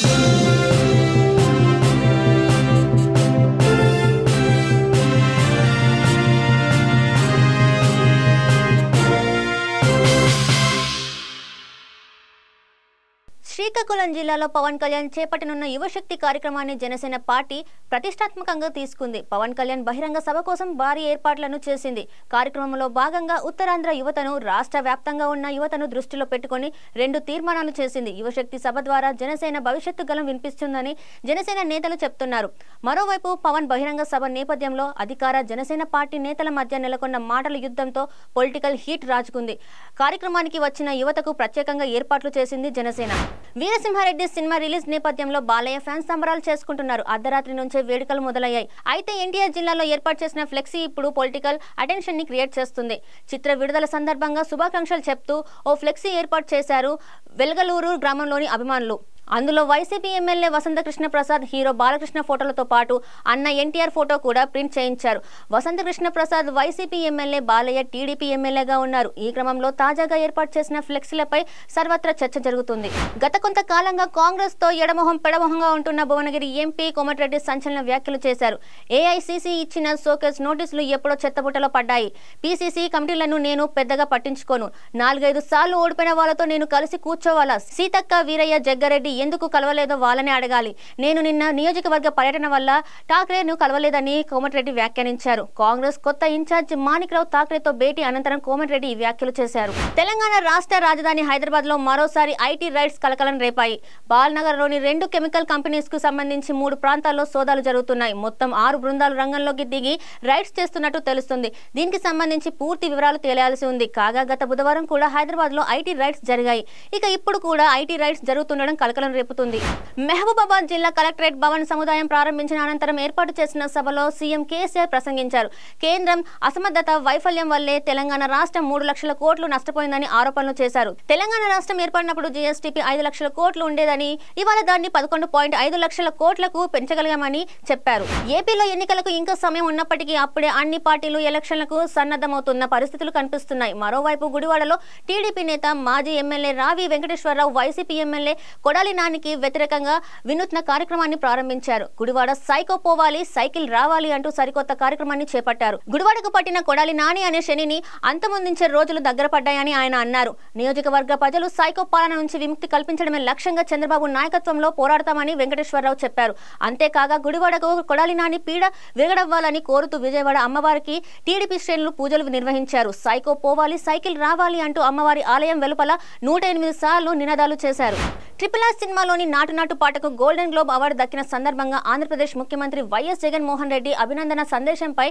Thank you. Srikakulam జిల్లాలో పవన్ కళ్యాణ్ చేపట్టనున్న యువశక్తి కార్యక్రమాన్ని జనసేన పార్టీ ప్రతిష్టాత్మకంగా తీసుకుంది పవన్ కళ్యాణ్ బహిరంగ సభ కోసం భారీ ఏర్పాట్లను చేసింది కార్యక్రమంలో భాగంగా ఉత్తరాంధ్ర యువతను రాష్ట్ర వ్యాప్తంగా ఉన్న యువతను దృష్టిలో పెట్టుకుని రెండు తీర్మానాలు చేసింది యువశక్తి సభ ద్వారా జనసేన భవిష్యత్తు గలం వినిపిస్తుందని జనసేన నేతలు చెప్తున్నారు మరోవైపు పవన్ బహిరంగ సభ నేపథ్యంలో అధికార జనసేన పార్టీ నేతల మధ్య నెలకొన్న మాటల యుద్ధంతో పొలిటికల్ హీట్ రాజుకుంది కార్యక్రమానికి వచ్చిన యువతకు ప్రత్యేకంగా ఏర్పాట్లు చేసింది జనసేన వీరసింహారెడ్డి సినిమా రిలీజ్ నేపథ్యంలో బాలయ్య ఫ్యాన్స్ సంబరాలు చేసుకుంటున్నారు అర్ధరాత్రి నుంచే వేడుకలు మొదలయ్యాయి అయితే ఎన్టీఆర్ జిల్లాలో ఏర్పాటు చేసిన ఫ్లెక్సీ ఇప్పుడు పొలిటికల్ అటెన్షన్ ని క్రియేట్ చేస్తుంది చిత్ర విడుదల సందర్భంగా శుభాకాంక్షలు చెప్తూ ఓ ఫ్లెక్సీ ఏర్పాటు చేశారు వెలగలూరు గ్రామంలోని అభిమానులు అందులో YCP MLA Vasanthakrishna Prasad hero Balakrishna ఫోటోలతో పాటు అన్న ఎన్టీఆర్ ఫోటో కూడా ప్రింట్ చేయించారు Vasanthakrishna Prasad YCP MLA Balayya TDP ఎమ్మెల్యేగా ఉన్నారు ఈ క్రమంలో తాజాగా ఏర్పాటు చేసిన ఫ్లెక్సీలపై సర్వత్రా చర్చ జరుగుతుంది గత కొంతకాలంగా కాంగ్రెస్ తో ఎడమొహం పెడమొహంగా ఉంటున్న భువనగిరి ఎంపీ కోమటిరెడ్డి సంచలన వ్యాఖ్యలు చేశారు ఏఐసీసీ ఇచ్చిన షోకేస్ నోటీసులు ఎప్పుడో చెత్తబుట్టలో పడ్డాయి పీసీసీ కమిటీలను నేను పెద్దగా పట్టించుకోను నాలుగైదు సార్లు ఓడిపోయిన వాళ్ళతో నేను కలిసి కూర్చోవాలా సీతక్క వీరయ్య జగ్గారెడ్డి ఎందుకు కలవలేదో వాళ్ళనే అడగాలి నేను నిన్న నియోజకవర్గ పర్యటన వల్ల ఠాక్రేను కలవలేదని కోమటిరెడ్డి వ్యాఖ్యానించారు కాంగ్రెస్ కొత్త ఇన్ఛార్జ్ మాణిక్రావు ఠాక్రేతో భేటీ అనంతరం కోమటిరెడ్డి వ్యాఖ్యలు చేశారు తెలంగాణ రాష్ట్ర రాజధాని హైదరాబాద్ లో మరోసారి ఐటీ రైట్స్ కలకలం రేపాయి బాల్నగర్ లోని రెండు కెమికల్ కంపెనీస్ కు సంబంధించి మూడు ప్రాంతాల్లో సోదాలు జరుగుతున్నాయి మొత్తం ఆరు బృందాలు రంగంలోకి దిగి రైడ్స్ చేస్తున్నట్టు తెలుస్తుంది దీనికి సంబంధించి పూర్తి వివరాలు తెలియాల్సి ఉంది కాగా గత బుధవారం కూడా హైదరాబాద్ లో ఐటీ రైడ్స్ జరిగాయి ఇక ఇప్పుడు కూడా ఐటీ రైడ్స్ జరుగుతుండడం కలకలం ఆందోళన రేపుతుంది మహబూబాబాద్ జిల్లా కలెక్టరేట్ భవన్ సముదాయం ప్రారంభించిన అనంతరం ఏర్పాటు చేసిన సభలో సీఎం కేసీఆర్ ప్రసంగించారు కేంద్రం అసమర్థత వైఫల్యం వల్లే తెలంగాణ రాష్ట్రం మూడు లక్షల కోట్లు నష్టపోయిందని ఆరోపణలు చేశారు తెలంగాణ రాష్ట్రం ఏర్పడినప్పుడు జీఎస్టీపీ ఐదు లక్షల కోట్లు ఉండేదని ఇవాళ దాన్ని పదకొండు పాయింట్ ఐదు లక్షల కోట్లకు పెంచగలిగామని చెప్పారు ఏపీలో ఎన్నికలకు ఇంకా సమయం ఉన్నప్పటికీ అప్పుడే అన్ని పార్టీలు ఎలక్షన్లకు సన్నద్ధమవుతున్న పరిస్థితులు కనిపిస్తున్నాయి మరోవైపు గుడివాడలో టీడీపీ నేత మాజీ MLA Ravi Venkateswararao YCP MLA Kodali రవాణానికి వ్యతిరేకంగా వినూత్న కార్యక్రమాన్ని ప్రారంభించారు గుడివాడ సైకో పోవాలి సైకిల్ రావాలి అంటూ సరికొత్త కార్యక్రమాన్ని చేపట్టారు గుడివాడకు పట్టిన కొడాలి నాని అనే శనిని అంతమొందించే రోజులు దగ్గర పడ్డాయని ఆయన అన్నారు నియోజకవర్గ ప్రజలు సైకో పాలన నుంచి విముక్తి కల్పించడమే లక్ష్యంగా చంద్రబాబు నాయకత్వంలో పోరాడతామని వెంకటేశ్వరరావు చెప్పారు అంతేకాగా గుడివాడకు కొడాలి నాని పీడ విరగడవ్వాలని కోరుతూ విజయవాడ అమ్మవారికి టీడీపీ శ్రేణులు పూజలు నిర్వహించారు సైకో పోవాలి సైకిల్ రావాలి అంటూ అమ్మవారి ఆలయం వెలుపల నూట ఎనిమిది సార్లు నినాదాలు చేశారు ట్రిపుల్ ఆర్ సినిమాలోని నాటు నాటు పాటకు గోల్డెన్ గ్లోబ్ అవార్డు దక్కిన సందర్భంగా ఆంధ్రప్రదేశ్ ముఖ్యమంత్రి వైఎస్ జగన్మోహన్ రెడ్డి అభినందన సందేశంపై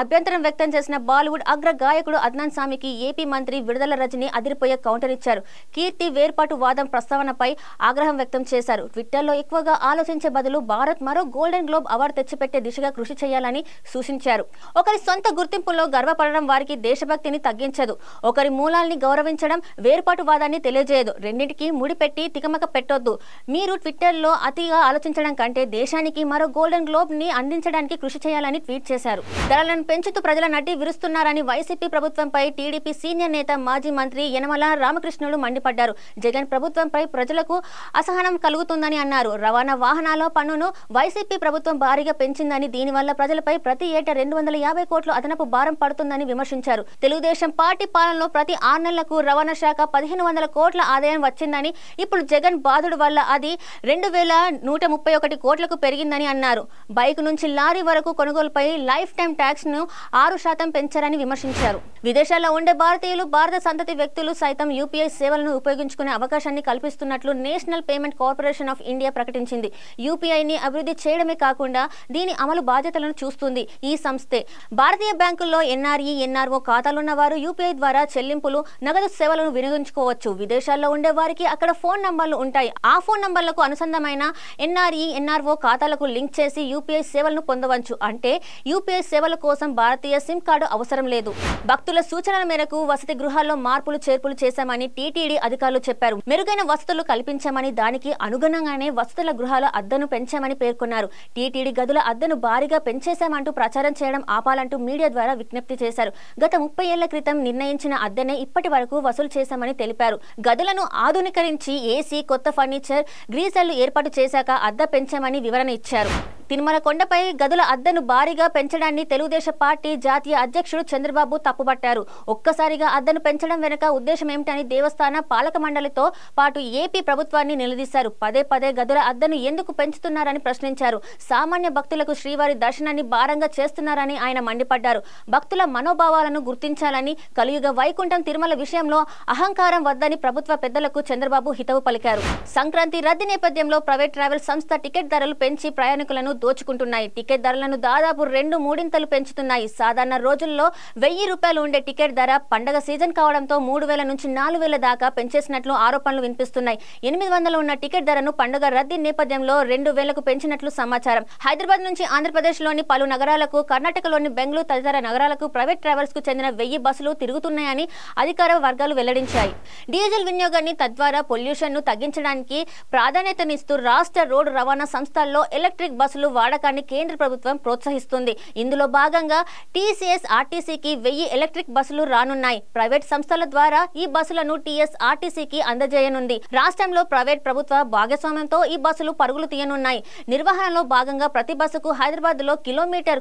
అభ్యంతరం వ్యక్తం చేసిన బాలీవుడ్ అగ్ర గాయకుడు అద్నాన్ సామికి ఏపీ మంత్రి విడుదల రజని అదిరిపోయే కౌంటర్ ఇచ్చారు కీర్తి వేర్పాటు వాదం ప్రస్తావనపై ఆగ్రహం వ్యక్తం చేశారు ట్విట్టర్లో ఎక్కువగా ఆలోచించే బదులు భారత్ మరో గోల్డెన్ గ్లోబ్ అవార్డు తెచ్చిపెట్టే దిశగా కృషి చేయాలని సూచించారు ఒకరి సొంత గుర్తింపులో గర్వపడడం వారికి దేశభక్తిని తగ్గించదు ఒకరి మూలాల్ని గౌరవించడం వేర్పాటు వాదాన్ని తెలియజేయదు రెండింటికి ముడిపెట్టి తికమక పెట్టొద్దు మీరు ట్విట్టర్లో అతిగా ఆలోచించడం కంటే దేశానికి మరో గోల్డెన్ గ్లోబ్ని అందించడానికి కృషి చేయాలని ట్వీట్ చేశారు ధరలను పెంచుతూ ప్రజల నటి విరుస్తున్నారని వైసీపీ ప్రభుత్వంపై టీడీపీ సీనియర్ నేత మాజీ మంత్రి యనమల రామకృష్ణుడు మండిపడ్డారు జగన్ ప్రభుత్వంపై ప్రజలకు అసహనం కలుగుతుందని అన్నారు రవాణా వాహనాల పన్నును వైసీపీ ప్రభుత్వం భారీగా పెంచిందని దీనివల్ల ప్రజలపై ప్రతి ఏటా రెండు వందల యాభై కోట్లు అదనపు భారం పడుతుందని విమర్శించారు తెలుగుదేశం పార్టీ పాలనలో ప్రతి ఆరు నెలలకు రవాణా శాఖ పదిహేను వందల కోట్ల ఆదాయం వచ్చిందని ఇప్పుడు జగన్ బాధుడు వల్ల అది రెండు వేల నూట ముప్పై ఒకటి కోట్లకు పెరిగిందని అన్నారు బైక్ నుంచి లారీ వరకు కొనుగోలుపై లైఫ్ టైం ట్యాక్స్ ను ఆరు శాతం పెంచారని విమర్శించారు విదేశాల్లో ఉండే భారతీయులు భారత సంతతి వ్యక్తులు సైతం యూపీఐ సేవలను ఉపయోగించుకునే అవకాశాన్ని కల్పిస్తున్నట్లు national payment corporation of India ప్రకటించింది యూపీఐని అభివృద్ధి చేయడమే కాకుండా దీని అమలు బాధ్యతలను చూస్తుంది ఈ సంస్థే భారతీయ బ్యాంకుల్లో ఎన్ఆర్ఈ ఎన్ఆర్ఓ ఖాతాలున్న వారు యూపీఐ ద్వారా చెల్లింపులు నగదు సేవలను వినియోగించుకోవచ్చు విదేశాల్లో ఉండే వారికి అక్కడ ఫోన్ నంబర్లు ఉంటాయి ఆ ఫోన్ నంబర్లకు అనుసంధమైన ఎన్ఆర్ఈ ఎన్ఆర్ఓ ఖాతాలకు లింక్ చేసి యూపీఐ సేవలను పొందవచ్చు అంటే యూపీఐ సేవల కోసం భారతీయ సిమ్ కార్డు అవసరం లేదు భక్తుల సూచనల మేరకు వసతి గృహాల్లో మార్పులు చేర్పులు చేశామని టీటీడీ అధికారులు చెప్పారు మెరుగైన వసతులు కల్పించామని దానికి అనుగుణంగానే వసతుల గృహాల అద్దను పెంచామని పేర్కొన్నారు టీటీడీ గదుల అద్దను భారీగా పెంచేశామంటూ ప్రచారం చేయడం ఆపాలంటూ మీడియా ద్వారా విజ్ఞప్తి చేశారు గత ముప్పై ఏళ్ల క్రితం నిర్ణయించిన అద్దెనే ఇప్పటి వరకు వసూలు చేశామని తెలిపారు గదులను ఆధునీకరించి ఏసీ కొత్త ఫర్నిచర్ గ్రీజర్లు ఏర్పాటు చేశాక అద్దె పెంచామని వివరణ ఇచ్చారు తిరుమల కొండపై గదుల అద్దెను భారీగా పెంచడాన్ని తెలుగుదేశం పార్టీ జాతీయ అధ్యక్షుడు చంద్రబాబు తప్పుపట్టారు ఒక్కసారిగా అద్దెను పెంచడం వెనుక ఉద్దేశం ఏమిటని దేవస్థాన పాలక మండలితో పాటు ఏపీ ప్రభుత్వాన్ని నిలదీశారు పదే పదే గదుల అద్దెను ఎందుకు పెంచుతున్నారని ప్రశ్నించారు సామాన్య భక్తులకు శ్రీవారి దర్శనాన్ని భారంగా చేస్తున్నారని ఆయన మండిపడ్డారు భక్తుల మనోభావాలను గుర్తించాలని కలియుగ వైకుంఠం తిరుమల విషయంలో అహంకారం వద్దని ప్రభుత్వ పెద్దలకు చంద్రబాబు హితవు పలికారు సంక్రాంతి రద్దీ నేపథ్యంలో ప్రైవేట్ ట్రావెల్ సంస్థ టికెట్ ధరలు పెంచి ప్రయాణికులను దోచుకుంటున్నాయి టికెట్ ధరలను దాదాపు రెండు మూడింతలు పెంచుతున్నాయి సాధారణ రోజుల్లో వెయ్యి రూపాయలు ఉండే టికెట్ ధర పండగ సీజన్ కావడంతో మూడు వేల నుంచి నాలుగు వేల దాకా పెంచేసినట్లు ఆరోపణలు వినిపిస్తున్నాయి ఎనిమిది వందలు ఉన్న టికెట్ ధరను పండుగ రద్దీ నేపథ్యంలో రెండు వేలకు పెంచినట్లు సమాచారం హైదరాబాద్ నుంచి ఆంధ్రప్రదేశ్లోని పలు నగరాలకు కర్ణాటకలోని బెంగళూరు తదితర నగరాలకు ప్రైవేట్ ట్రావెల్స్ కు చెందిన వెయ్యి బస్సులు తిరుగుతున్నాయని అధికార వర్గాలు వెల్లడించాయి డీజిల్ వినియోగాన్ని తద్వారా పొల్యూషన్ ను తగ్గించడానికి ప్రాధాన్యతనిస్తూ రాష్ట్ర రోడ్డు రవాణా సంస్థల్లో ఎలక్ట్రిక్ బస్సులు బస్సులు వాడకాన్ని కేంద్ర ప్రభుత్వం ప్రోత్సహిస్తుంది ఇందులో భాగంగా టీసీఎస్ ఆర్టీసీకి వెయ్యి ఎలక్ట్రిక్ బస్సులు రానున్నాయి ప్రైవేట్ సంస్థల ద్వారా ఈ బస్సులను టీఎస్ ఆర్టీసీకి అందజేయనుంది రాష్ట్రంలో ప్రైవేట్ ప్రభుత్వ భాగస్వామ్యంతో ఈ బస్సులు పరుగులు తీయనున్నాయి నిర్వహణలో భాగంగా ప్రతి బస్సుకు హైదరాబాద్ లో కిలోమీటర్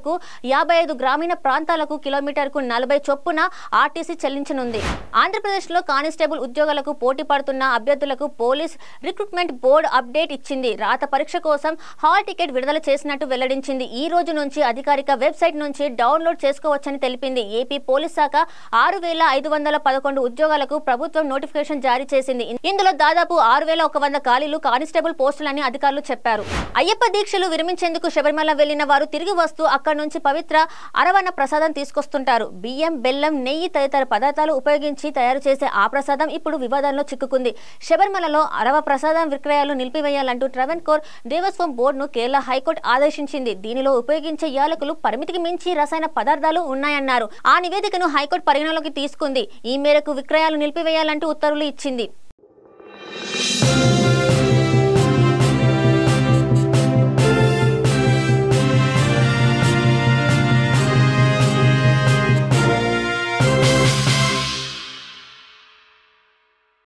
యాభై ఐదు గ్రామీణ ప్రాంతాలకు కిలోమీటర్ కు నలభై చొప్పున ఆర్టీసీ చెల్లించనుంది ఆంధ్రప్రదేశ్లో కానిస్టేబుల్ ఉద్యోగాలకు పోటీ పడుతున్న అభ్యర్థులకు పోలీస్ రిక్రూట్మెంట్ బోర్డు అప్డేట్ ఇచ్చింది రాత పరీక్ష కోసం హాల్ టికెట్ విడుదల చేసి చేసినట్టు వెల్లడించింది ఈ రోజు నుంచి అధికారిక వెబ్సైట్ నుంచి డౌన్లోడ్ చేసుకోవచ్చని తెలిపింది ఏపీ పోలీస్ శాఖ ఆరు వేల ఐదు వందల పదకొండు ఉద్యోగాలకు ప్రభుత్వం నోటిఫికేషన్ జారీ చేసింది ఇందులో దాదాపు ఆరు వేల ఒక వంద ఖాళీలు కానిస్టేబుల్ పోస్టులని అధికారులు చెప్పారు అయ్యప్ప దీక్షలు విరమించేందుకు శబరిమల వెళ్లిన వారు తిరిగి వస్తూ అక్కడి నుంచి పవిత్ర అరవణ ప్రసాదం తీసుకొస్తుంటారు బియ్యం బెల్లం నెయ్యి తదితర పదార్థాలు ఉపయోగించి తయారు చేసే ఆ ప్రసాదం ఇప్పుడు వివాదంలో చిక్కుకుంది శబరిమలలో అరవ ప్రసాదం విక్రయాలు నిలిపివేయాలంటూ ట్రవెన్ కోర్ దేవస్వం బోర్డును కేరళ హైకోర్టు ఆదేశించింది దీనిలో ఉపయోగించే యాలకులు పరిమితికి మించి రసాయన పదార్థాలు ఉన్నాయన్నారు ఆ నివేదికను హైకోర్టు పరిగణలోకి తీసుకుంది ఈ మేరకు విక్రయాలు నిలిపివేయాలంటూ ఉత్తర్వులు ఇచ్చింది